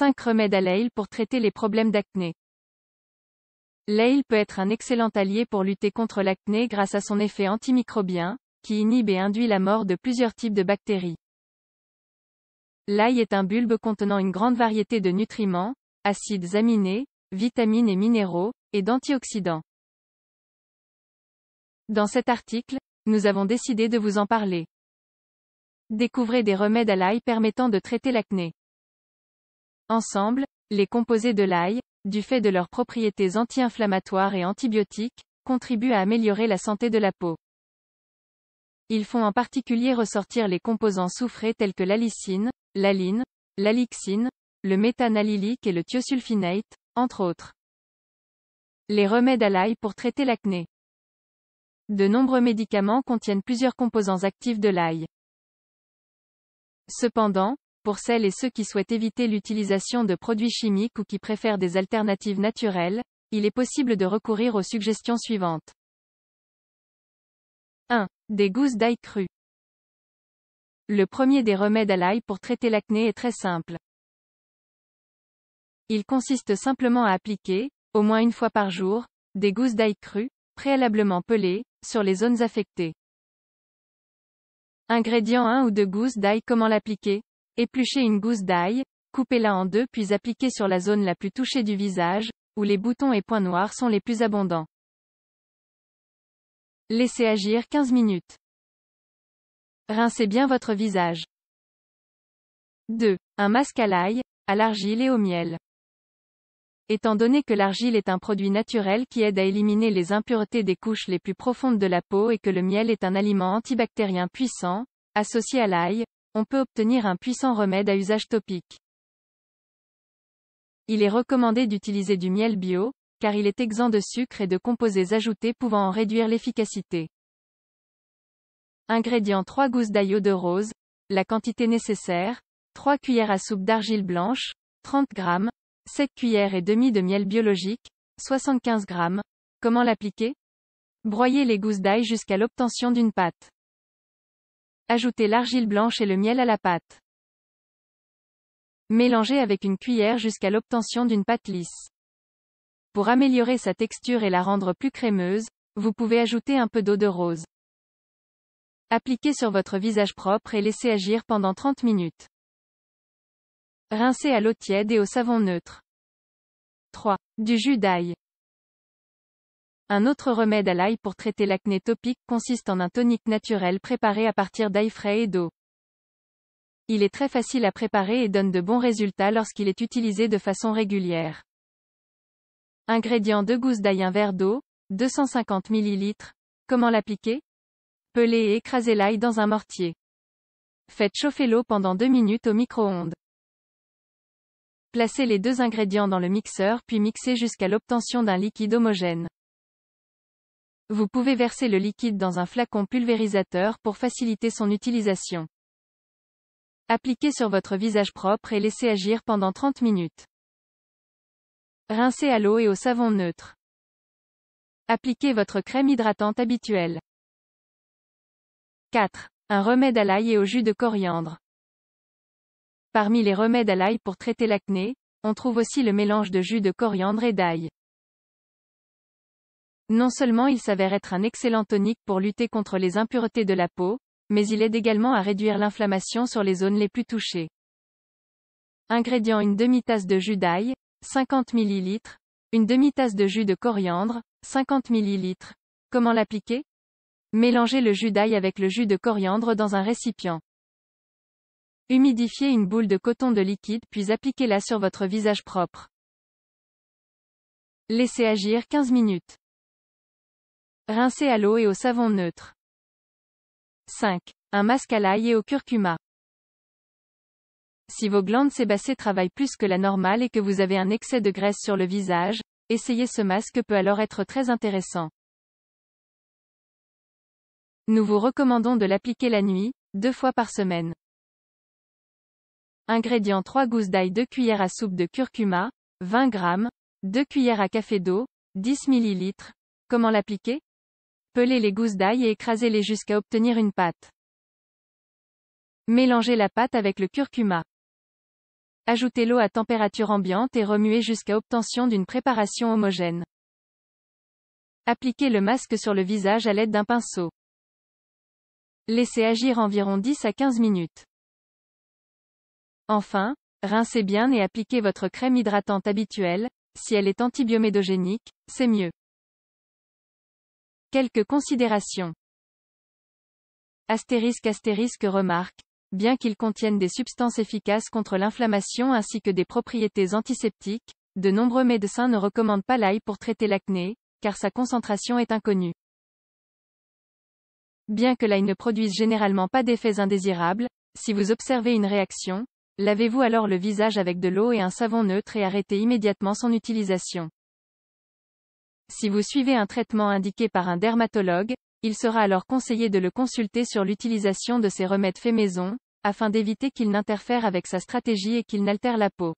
5 remèdes à l'ail pour traiter les problèmes d'acné. L'ail peut être un excellent allié pour lutter contre l'acné grâce à son effet antimicrobien, qui inhibe et induit la mort de plusieurs types de bactéries. L'ail est un bulbe contenant une grande variété de nutriments, acides aminés, vitamines et minéraux, et d'antioxydants. Dans cet article, nous avons décidé de vous en parler. Découvrez des remèdes à l'ail permettant de traiter l'acné. Ensemble, les composés de l'ail, du fait de leurs propriétés anti-inflammatoires et antibiotiques, contribuent à améliorer la santé de la peau. Ils font en particulier ressortir les composants soufrés tels que l'alicine, l'aline, l'alixine, le méthanalylique et le thiosulfinate, entre autres. Les remèdes à l'ail pour traiter l'acné. De nombreux médicaments contiennent plusieurs composants actifs de l'ail. Cependant, pour celles et ceux qui souhaitent éviter l'utilisation de produits chimiques ou qui préfèrent des alternatives naturelles, il est possible de recourir aux suggestions suivantes. 1. Des gousses d'ail cru. Le premier des remèdes à l'ail pour traiter l'acné est très simple. Il consiste simplement à appliquer, au moins une fois par jour, des gousses d'ail cru, préalablement pelées, sur les zones affectées. Ingrédients 1 ou 2 gousses d'ail Comment l'appliquer Épluchez une gousse d'ail, coupez-la en deux puis appliquez sur la zone la plus touchée du visage, où les boutons et points noirs sont les plus abondants. Laissez agir 15 minutes. Rincez bien votre visage. 2. Un masque à l'ail, à l'argile et au miel. Étant donné que l'argile est un produit naturel qui aide à éliminer les impuretés des couches les plus profondes de la peau et que le miel est un aliment antibactérien puissant, associé à l'ail, on peut obtenir un puissant remède à usage topique. Il est recommandé d'utiliser du miel bio, car il est exempt de sucre et de composés ajoutés pouvant en réduire l'efficacité. Ingrédients 3 gousses d'ail de rose, la quantité nécessaire, 3 cuillères à soupe d'argile blanche, 30 g, 7 cuillères et demi de miel biologique, 75 g. Comment l'appliquer Broyez les gousses d'ail jusqu'à l'obtention d'une pâte. Ajoutez l'argile blanche et le miel à la pâte. Mélangez avec une cuillère jusqu'à l'obtention d'une pâte lisse. Pour améliorer sa texture et la rendre plus crémeuse, vous pouvez ajouter un peu d'eau de rose. Appliquez sur votre visage propre et laissez agir pendant 30 minutes. Rincez à l'eau tiède et au savon neutre. 3. Du jus d'ail. Un autre remède à l'ail pour traiter l'acné topique consiste en un tonique naturel préparé à partir d'ail frais et d'eau. Il est très facile à préparer et donne de bons résultats lorsqu'il est utilisé de façon régulière. Ingrédients 2 gousses d'ail 1 verre d'eau, 250 ml. Comment l'appliquer Pelez et écraser l'ail dans un mortier. Faites chauffer l'eau pendant 2 minutes au micro-ondes. Placez les deux ingrédients dans le mixeur puis mixez jusqu'à l'obtention d'un liquide homogène. Vous pouvez verser le liquide dans un flacon pulvérisateur pour faciliter son utilisation. Appliquez sur votre visage propre et laissez agir pendant 30 minutes. Rincez à l'eau et au savon neutre. Appliquez votre crème hydratante habituelle. 4. Un remède à l'ail et au jus de coriandre. Parmi les remèdes à l'ail pour traiter l'acné, on trouve aussi le mélange de jus de coriandre et d'ail. Non seulement il s'avère être un excellent tonique pour lutter contre les impuretés de la peau, mais il aide également à réduire l'inflammation sur les zones les plus touchées. Ingrédients une demi-tasse de jus d'ail, 50 ml, une demi-tasse de jus de coriandre, 50 ml. Comment l'appliquer Mélangez le jus d'ail avec le jus de coriandre dans un récipient. Humidifiez une boule de coton de liquide puis appliquez-la sur votre visage propre. Laissez agir 15 minutes. Rincez à l'eau et au savon neutre. 5. Un masque à l'ail et au curcuma. Si vos glandes sébacées travaillent plus que la normale et que vous avez un excès de graisse sur le visage, essayez ce masque peut alors être très intéressant. Nous vous recommandons de l'appliquer la nuit, deux fois par semaine. Ingrédients 3 gousses d'ail 2 cuillères à soupe de curcuma, 20 g, 2 cuillères à café d'eau, 10 ml. Comment l'appliquer Pelez les gousses d'ail et écrasez-les jusqu'à obtenir une pâte. Mélangez la pâte avec le curcuma. Ajoutez l'eau à température ambiante et remuez jusqu'à obtention d'une préparation homogène. Appliquez le masque sur le visage à l'aide d'un pinceau. Laissez agir environ 10 à 15 minutes. Enfin, rincez bien et appliquez votre crème hydratante habituelle, si elle est antibiomédogénique, c'est mieux. Quelques considérations. Astérisque astérisque remarque, bien qu'ils contiennent des substances efficaces contre l'inflammation ainsi que des propriétés antiseptiques, de nombreux médecins ne recommandent pas l'ail pour traiter l'acné, car sa concentration est inconnue. Bien que l'ail ne produise généralement pas d'effets indésirables, si vous observez une réaction, lavez-vous alors le visage avec de l'eau et un savon neutre et arrêtez immédiatement son utilisation. Si vous suivez un traitement indiqué par un dermatologue, il sera alors conseillé de le consulter sur l'utilisation de ces remèdes faits maison, afin d'éviter qu'il n'interfère avec sa stratégie et qu'il n'altère la peau.